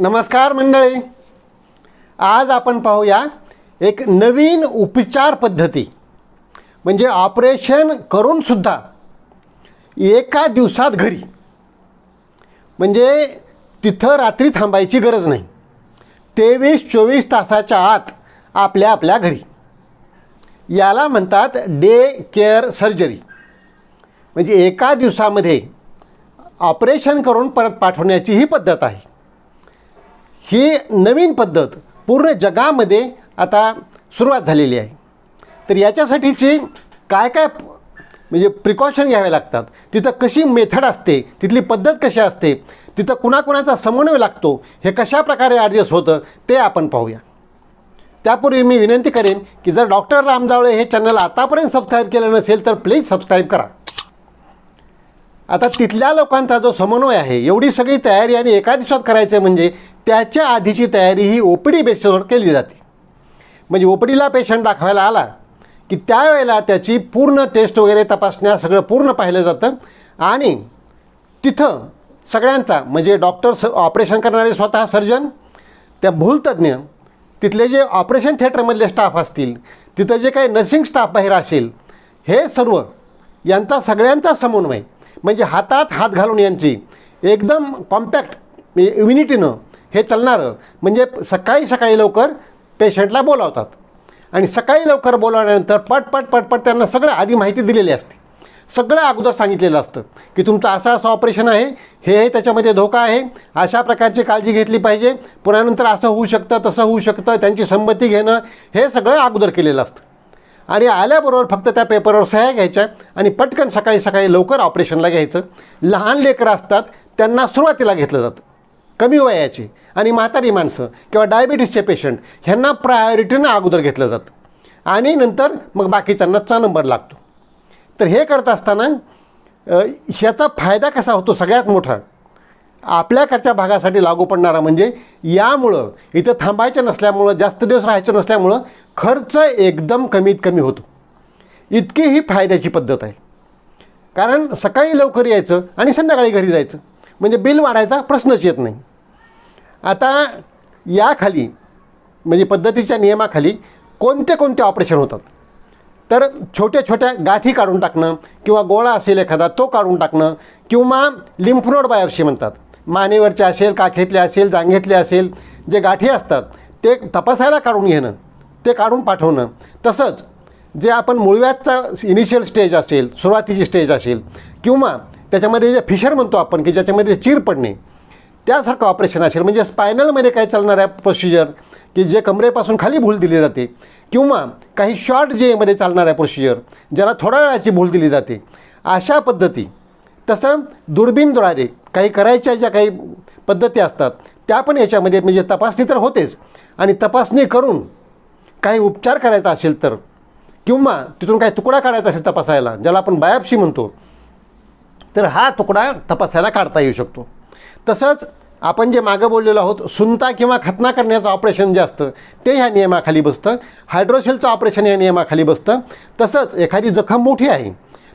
नमस्कार मंडळी आज आपण पाहूया एक नवीन उपचार पद्धती म्हणजे ऑपरेशन करूनसुद्धा एका दिवसात घरी म्हणजे तिथं रात्री थांबायची गरज नाही तेवीस चोवीस तासाच्या आत आपल्या आपल्या घरी याला म्हणतात डे केअर सर्जरी म्हणजे एका दिवसामध्ये ऑपरेशन करून परत पाठवण्याची ही पद्धत आहे ही नवीन पद्धत पूर्ण जगामध्ये आता सुरुवात झालेली आहे तर याच्यासाठीची काय काय म्हणजे प्रिकॉशन घ्यावे लागतात तिथं कशी मेथड असते तिथली पद्धत कशी असते तिथं कुणाकुणाचा समन्वय लागतो हे कशा प्रकारे ॲडजस्ट होतं ते आपण पाहूया त्यापूर्वी मी विनंती करेन की जर डॉक्टर रामजावळे हे चॅनल आतापर्यंत सबस्क्राईब केलं नसेल तर प्लीज सबस्क्राईब करा आता तिथल्या लोकांचा जो समन्वय आहे एवढी सगळी तयारी आणि एका दिवसात करायचं आहे म्हणजे त्याच्या आधीची तयारी ही ओपीडी पी केली जाते म्हणजे ओपीडीला पेशंट दाखवायला आला की त्यावेळेला त्याची पूर्ण टेस्ट वगैरे तपासण्या सगळं पूर्ण पाहिलं जातं आणि तिथं सगळ्यांचा म्हणजे डॉक्टर स ऑपरेशन करणारे स्वतः सर्जन त्या भूलतज्ज्ञ तिथले जे ऑपरेशन थिएटरमधले स्टाफ असतील तिथं जे काही नर्सिंग स्टाफ बाहेर असेल हे सर्व यांचा सगळ्यांचा समन्वय म्हणजे हातात हात घालून यांची एकदम कॉम्पॅक्ट म्हणजे इम्युनिटीनं हे चालणारं म्हणजे सकाळी सकाळी लवकर पेशंटला बोलावतात आणि सकाळी लवकर बोलावल्यानंतर पटपट पटपट त्यांना सगळं आधी माहिती दिलेली असते सगळं अगोदर सांगितलेलं असतं की तुमचं असं असं ऑपरेशन आहे हे हे त्याच्यामध्ये धोका आहे अशा प्रकारची काळजी घेतली पाहिजे पुन्हा नंतर असं होऊ शकतं तसं होऊ शकतं त्यांची संमती घेणं हे सगळं अगोदर केलेलं असतं आणि आल्याबरोबर फक्त त्या पेपरवर सह्या घ्यायच्या आणि पटकन सकाळी सकाळी लवकर ऑपरेशनला घ्यायचं लहान लेकरं असतात त्यांना सुरुवातीला घेतलं जातं कमी वयाचे आणि म्हातारी माणसं किंवा डायबिटीसचे पेशंट ह्यांना प्रायोरिटीनं अगोदर घेतलं जातं आणि नंतर मग बाकीच्यांना चा नंबर लागतो तर हे करत असताना ह्याचा फायदा कसा होतो सगळ्यात मोठा आपल्याकडच्या भागासाठी लागू पडणारा म्हणजे यामुळं इथं थांबायचं नसल्यामुळं जास्त दिवस राहायचं नसल्यामुळं खर्च एकदम कमीत कमी होतो इतकी ही फायद्याची पद्धत आहे कारण सकाळी लवकर यायचं आणि संध्याकाळी घरी जायचं म्हणजे बिल वाढायचा प्रश्नच येत नाही आता याखाली म्हणजे पद्धतीच्या नियमाखाली कोणते कोणते ऑपरेशन होतात तर छोट्या छोट्या गाठी काढून टाकणं किंवा गोळा असेल एखादा तो काढून टाकणं किंवा लिम्फनोड बायोप्सी म्हणतात मानेवरचे असेल काखेतले असेल जांघेतले असेल जे गाठी असतात ते तपासायला काढून घेणं ते काढून पाठवणं तसंच जे आपण मुळव्याचा इनिशियल स्टेज असेल सुरुवातीची स्टेज असेल किंवा त्याच्यामध्ये जे फिशर म्हणतो आपण की ज्याच्यामध्ये चीर पडणे त्यासारखं ऑपरेशन असेल म्हणजे स्पायनलमध्ये काय आहे प्रोसिजर की जे कमरेपासून खाली भूल दिली जाते किंवा काही शॉर्ट जेमध्ये चालणाऱ्या प्रोसिजर ज्याला थोड्या वेळाची भूल दिली जाते अशा पद्धती तसं दुर्बीणद्वारे काही करायच्या ज्या काही पद्धती असतात त्या पण याच्यामध्ये म्हणजे तपासणी तर होतेच आणि तपासणी करून काही उपचार करायचा असेल तर किंवा तिथून काही तुकडा काढायचा असेल तपासायला ज्याला आपण बायोप्सी म्हणतो तर हा तुकडा तपासायला काढता येऊ शकतो तसंच आपण जे मागं बोललेलो आहोत सुनता किंवा खतना करण्याचं ऑपरेशन जे असतं ते ह्या नियमाखाली बसतं हायड्रोसेलचं ऑपरेशन या नियमाखाली बसतं तसंच एखादी जखम मोठी आहे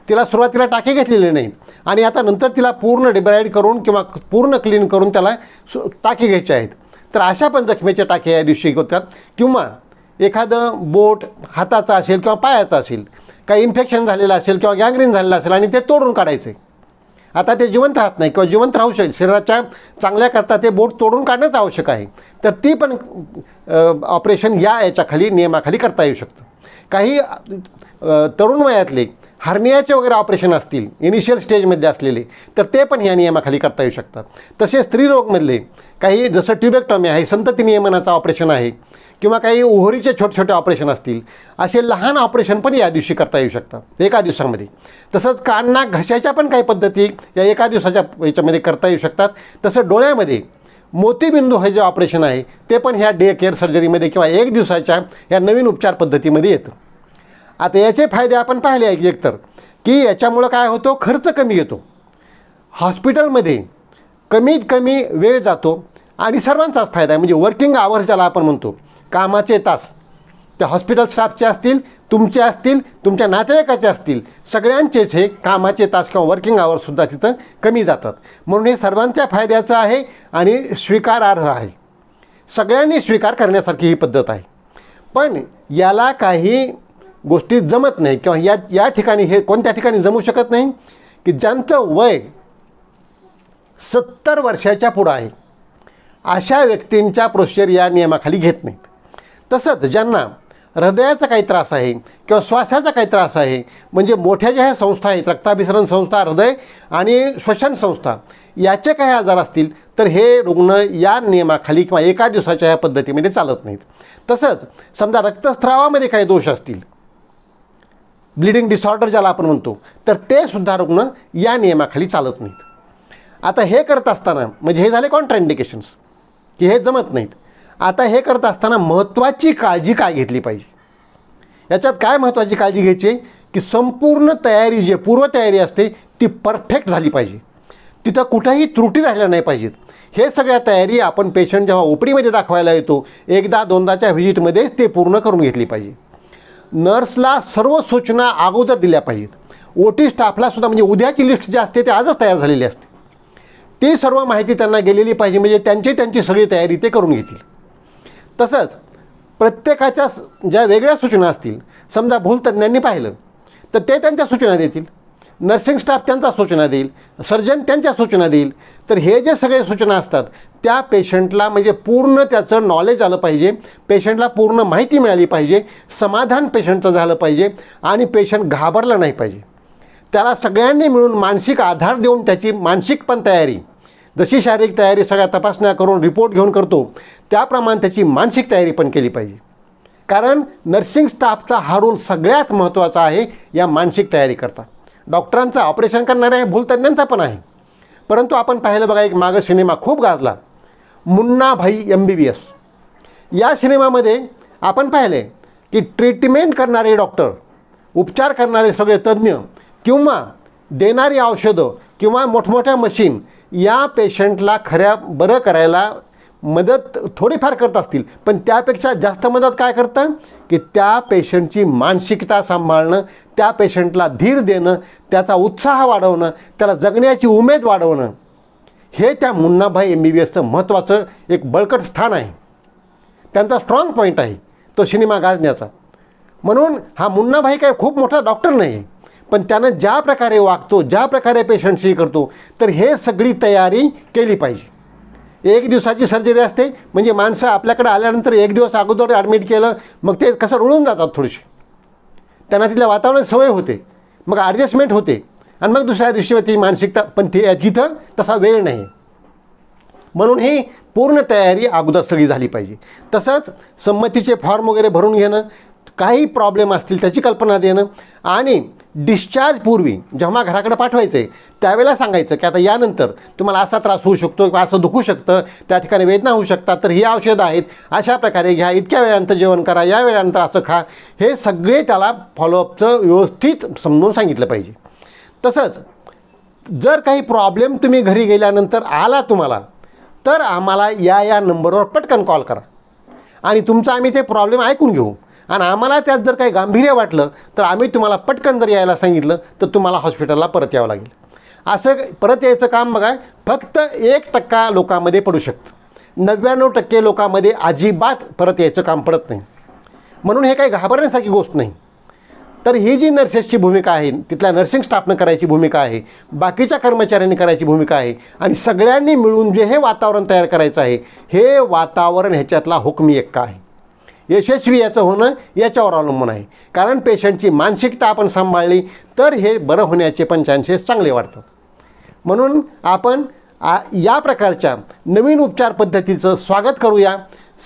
तिला सुरुवातीला टाके घेतलेले नाही आणि आता नंतर तिला पूर्ण डिब्राईड करून किंवा पूर्ण क्लीन करून त्याला सु टाके घ्यायचे आहेत तर अशा पण जखमेच्या टाके या दिवशी होतात किंवा एखादं बोट हाताचा असेल किंवा पायाचा असेल काही इन्फेक्शन झालेलं असेल किंवा गँग्रीन झालेलं असेल आणि ते तोडून काढायचे आता ते जिवंत राहत नाही किंवा जिवंत राहू शकेल शरीराच्या चांगल्याकरता ते बोट तोडून काढणंच आवश्यक आहे तर ती पण ऑपरेशन या याच्याखाली नियमाखाली करता येऊ शकतं काही तरुण वयातले हार्नियाचे वगैरे ऑपरेशन असतील इनिशियल स्टेजमध्ये असलेले तर ते पण या नियमाखाली करता येऊ शकतात तसेच स्त्रीरोगमधले काही जसं ट्युबेक्टॉमी आहे संतती नियमनाचं ऑपरेशन आहे किंवा काही ओहरीचे छोटे छोटे ऑपरेशन असतील असे लहान ऑपरेशन पण या दिवशी करता येऊ शकतात एका दिवसामध्ये तसंच कान नाक घशाच्या पण काही पद्धती या एका दिवसाच्या याच्यामध्ये करता येऊ शकतात तसं डोळ्यामध्ये मोतीबिंदू हे जे ऑपरेशन आहे ते पण ह्या डे केअर सर्जरीमध्ये किंवा एक दिवसाच्या या नवीन उपचार पद्धतीमध्ये येतं आता याचे फायदे आपण पाहिले आहे एकतर की याच्यामुळं काय होतो खर्च कमी येतो हॉस्पिटलमध्ये कमीत कमी वेळ जातो आणि सर्वांचाच फायदा आहे म्हणजे वर्किंग आवर्स ज्याला आपण म्हणतो कामाचे तास ते हॉस्पिटल स्टाफचे असतील तुमचे असतील तुमच्या नातेवाईकाचे असतील सगळ्यांचेच हे कामाचे तास किंवा वर्किंग आवरसुद्धा तिथं कमी जातात म्हणून हे सर्वांच्या फायद्याचं आहे आणि स्वीकारार्ह आहे सगळ्यांनी स्वीकार करण्यासारखी ही पद्धत आहे पण याला काही गोष्टी जमत नाही किंवा या या ठिकाणी हे कोणत्या ठिकाणी जमू शकत नाही की ज्यांचं वय सत्तर वर्षाच्या पुढं आहे अशा व्यक्तींच्या प्रोसिजर या नियमाखाली घेत नाहीत तसंच ज्यांना हृदयाचा काही त्रास आहे किंवा श्वासाचा काही त्रास आहे म्हणजे मोठ्या ज्या ह्या संस्था आहेत रक्ताभिसरण संस्था हृदय आणि श्वसन संस्था याचे काही आजार असतील तर हे रुग्ण या नियमाखाली किंवा एका दिवसाच्या या पद्धतीमध्ये चालत नाहीत तसंच समजा रक्तस्रावामध्ये काही दोष असतील ब्लिडिंग डिसऑर्डर ज्याला आपण म्हणतो तर ते सुद्धा रुग्ण या नियमाखाली चालत नाहीत आता हे करत असताना म्हणजे हे झाले कॉन्ट्राइंडिकेशन्स की हे जमत नाहीत आता हे करत असताना महत्त्वाची काळजी काय घेतली पाहिजे याच्यात काय महत्त्वाची काळजी घ्यायची की संपूर्ण तयारी जी पूर्वतयारी असते ती परफेक्ट झाली पाहिजे तिथं कुठेही त्रुटी राहिल्या नाही पाहिजेत हे सगळ्या तयारी आपण पेशंट जेव्हा ओपडीमध्ये दाखवायला येतो एकदा दोनदाच्या व्हिजिटमध्येच ते पूर्ण करून घेतली पाहिजे नर्सला सर्व सूचना अगोदर दिल्या पाहिजेत ओ टी स्टाफलासुद्धा म्हणजे उद्याची लिस्ट जी असते ते आजच तयार झालेली असते ती सर्व माहिती त्यांना गेलेली पाहिजे म्हणजे त्यांची त्यांची सगळी तयारी ते करून घेतील तसंच प्रत्येकाच्या ज्या वेगळ्या सूचना असतील समजा भूलतज्ञांनी पाहिलं तर ते त्यांच्या सूचना देतील नर्सिंग स्टाफ त्यांचा सूचना देईल सर्जन त्यांच्या सूचना देईल तर हे जे सगळे सूचना असतात त्या पेशंटला म्हणजे पूर्ण त्याचं नॉलेज आलं पाहिजे पेशंटला पूर्ण माहिती मिळाली पाहिजे समाधान पेशंटचं झालं पाहिजे आणि पेशंट घाबरला नाही पाहिजे त्याला सगळ्यांनी मिळून मानसिक आधार देऊन त्याची मानसिक पण तयारी जशी शारीरिक तयारी सगळ्या तपासण्या करून रिपोर्ट घेऊन करतो त्याप्रमाणे त्याची मानसिक तयारी पण केली पाहिजे कारण नर्सिंग स्टाफचा हा रोल सगळ्यात महत्त्वाचा आहे या मानसिक तयारीकरता डॉक्टरांचा ऑपरेशन करणाऱ्या हे भूलतज्ञांचा पण आहे परंतु आपण पाहिलं बघा एक मागं सिनेमा खूप गाजला मुन्ना भाई एम बी बी एस या सिनेमामध्ये आपण पाहिले की ट्रीटमेंट करणारे डॉक्टर उपचार करणारे सगळे तज्ज्ञ किंवा देणारी औषधं किंवा मोठमोठ्या मशीन या पेशंटला खऱ्या बरं करायला मदत थोडीफार करत असतील पण त्यापेक्षा जास्त मदत काय करतं की त्या पेशंटची मानसिकता सांभाळणं त्या पेशंटला धीर देणं त्याचा उत्साह वाढवणं त्याला जगण्याची उमेद वाढवणं हे त्या मुन्नाभाई एम बी बी एसचं महत्त्वाचं एक बळकट स्थान आहे त्यांचा स्ट्रॉंग पॉईंट आहे तो सिनेमा गाजण्याचा म्हणून हा मुन्नाभाई काय खूप मोठा डॉक्टर नाही आहे पण त्यानं ज्या प्रकारे वागतो ज्या प्रकारे पेशंटशी करतो तर हे सगळी तयारी केली पाहिजे एक दिवसाची सर्जरी असते म्हणजे माणसं आपल्याकडे आल्यानंतर एक दिवस अगोदर ॲडमिट केलं मग ते कसं रुळून जातात थोडेसे त्यांना तिथल्या वातावरणात सवय होते मग ॲडजस्टमेंट होते आणि मग दुसऱ्या दिवशी ती मानसिकता पण ती तिथं तसा वेळ नाही म्हणून ही पूर्ण तयारी अगोदर सगळी झाली पाहिजे तसंच संमतीचे फॉर्म वगैरे भरून घेणं काही प्रॉब्लेम असतील त्याची कल्पना देणं आणि डिस्चार्जपूर्वी जेव्हा घराकडे पाठवायचं आहे त्यावेळेला सांगायचं की आता यानंतर तुम्हाला असा त्रास होऊ शकतो किंवा असं दुखू शकतं त्या ठिकाणी वेदना होऊ शकतात तर ही औषधं आहेत अशा प्रकारे घ्या इतक्या वेळानंतर जेवण करा या वेळानंतर असं खा हे सगळे त्याला फॉलोअपचं व्यवस्थित समजून सांगितलं पाहिजे तसंच जर काही प्रॉब्लेम तुम्ही घरी गेल्यानंतर आला तुम्हाला तर आम्हाला या या नंबरवर पटकन कॉल करा आणि तुमचा आम्ही ते प्रॉब्लेम ऐकून घेऊ आणि आम्हाला त्यात जर काही गांभीर्य वाटलं तर आम्ही तुम्हाला पटकन जर यायला सांगितलं तर तुम्हाला हॉस्पिटलला परत यावं लागेल असं परत यायचं काम बघा फक्त एक टक्का लोकांमध्ये पडू शकतं नव्याण्णव टक्के लोकांमध्ये अजिबात परत यायचं काम पडत नाही म्हणून हे काही घाबरण्यासारखी गोष्ट नाही तर ही जी नर्सेसची भूमिका आहे तिथल्या नर्सिंग स्टाफनं करायची भूमिका आहे बाकीच्या कर्मचाऱ्यांनी करायची भूमिका आहे आणि सगळ्यांनी मिळून जे हे वातावरण तयार करायचं आहे हे वातावरण ह्याच्यातला हुकमी एक आहे यशस्वी याचं होणं याच्यावर अवलंबून आहे कारण पेशंटची मानसिकता आपण सांभाळली तर हे बरं होण्याचे पण चान्सेस चांगले वाढतात म्हणून आपण आ या प्रकारच्या नवीन उपचार पद्धतीचं स्वागत करूया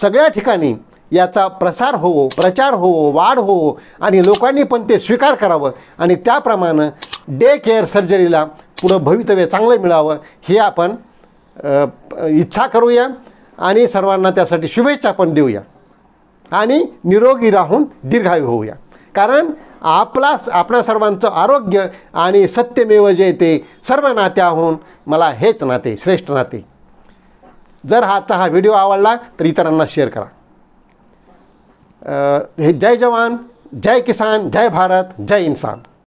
सगळ्या ठिकाणी याचा प्रसार होवो प्रचार होवो वाढ होवो आणि लोकांनी पण ते स्वीकार करावं आणि त्याप्रमाणे डे केअर सर्जरीला पुढं भवितव्य चांगलं मिळावं हे आपण इच्छा करूया आणि सर्वांना त्यासाठी शुभेच्छा पण देऊया आणि निरोगी राहून दीर्घायू होऊया कारण आपला आपणा सर्वांचं आरोग्य आणि सत्यमेव जे ते सर्व नात्याहून मला हेच नाते श्रेष्ठ नाते जर हाचा हा व्हिडिओ आवडला तर इतरांना शेअर करा जय जवान जय किसान जय भारत जय इन्सान